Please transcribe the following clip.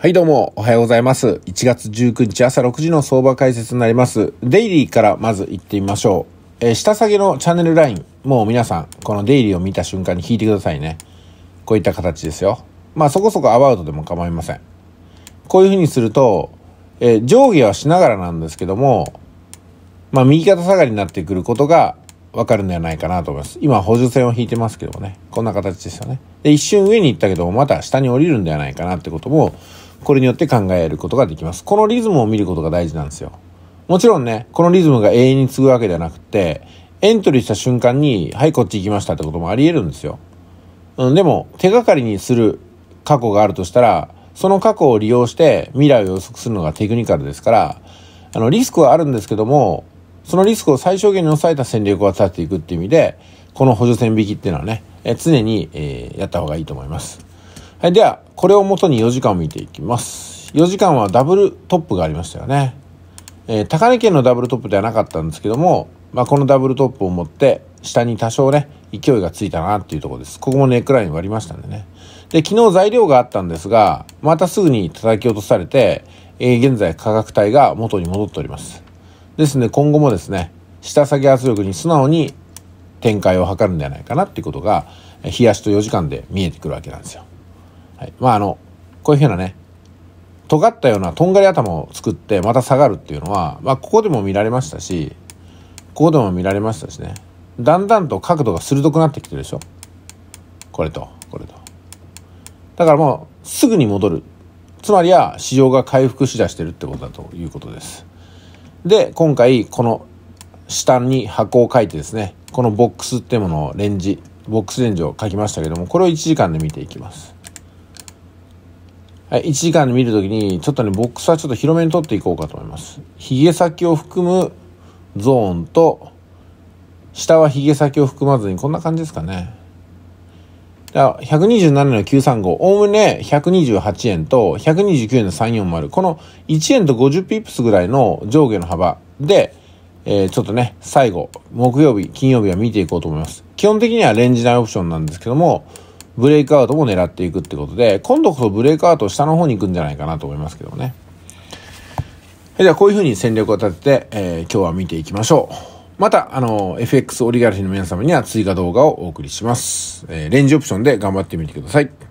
はいどうも、おはようございます。1月19日朝6時の相場解説になります。デイリーからまず行ってみましょう。えー、下下げのチャンネルライン、もう皆さん、このデイリーを見た瞬間に引いてくださいね。こういった形ですよ。まあそこそこアバウトでも構いません。こういうふうにすると、えー、上下はしながらなんですけども、まあ右肩下がりになってくることがわかるんではないかなと思います。今補助線を引いてますけどもね、こんな形ですよね。で、一瞬上に行ったけども、また下に降りるんではないかなってことも、これによって考えることができます。このリズムを見ることが大事なんですよ。もちろんね、このリズムが永遠に継ぐわけではなくて、エントリーした瞬間に、はい、こっち行きましたってこともあり得るんですよ。うん、でも、手がかりにする過去があるとしたら、その過去を利用して未来を予測するのがテクニカルですから、あの、リスクはあるんですけども、そのリスクを最小限に抑えた戦略を立てていくっていう意味で、この補助線引きっていうのはね、え常に、えー、やった方がいいと思います。はい、では、これをもとに4時間を見ていきます。4時間はダブルトップがありましたよね。えー、高値圏のダブルトップではなかったんですけども、まあ、このダブルトップを持って、下に多少ね、勢いがついたなっていうところです。ここもネックライン割りましたんでね。で、昨日材料があったんですが、またすぐに叩き落とされて、えー、現在価格帯が元に戻っております。ですね、今後もですね、下下げ圧力に素直に展開を図るんじゃないかなっていうことが、冷やしと4時間で見えてくるわけなんですよ。はい。まあ、あの、こういうふうなね、尖ったようなとんがり頭を作ってまた下がるっていうのは、まあ、ここでも見られましたし、ここでも見られましたしね。だんだんと角度が鋭くなってきてるでしょ。これと、これと。だからもう、すぐに戻る。つまりは、市場が回復しだしてるってことだということです。で、今回、この下に箱を書いてですね、このボックスってものをレンジ、ボックスレンジを書きましたけども、これを1時間で見ていきます。はい、1時間で見るときに、ちょっとね、ボックスはちょっと広めに取っていこうかと思います。髭先を含むゾーンと、下は髭先を含まずに、こんな感じですかね。127の935、おおむね128円と129円の340、この1円と50ピップスぐらいの上下の幅で、えー、ちょっとね、最後、木曜日、金曜日は見ていこうと思います。基本的にはレンジ内オプションなんですけども、ブレイクアウトも狙っていくってことで、今度こそブレイクアウト下の方に行くんじゃないかなと思いますけどね。えではこういうふうに戦略を立てて、えー、今日は見ていきましょう。また、あの、FX オリガルヒの皆様には追加動画をお送りします。えー、レンジオプションで頑張ってみてください。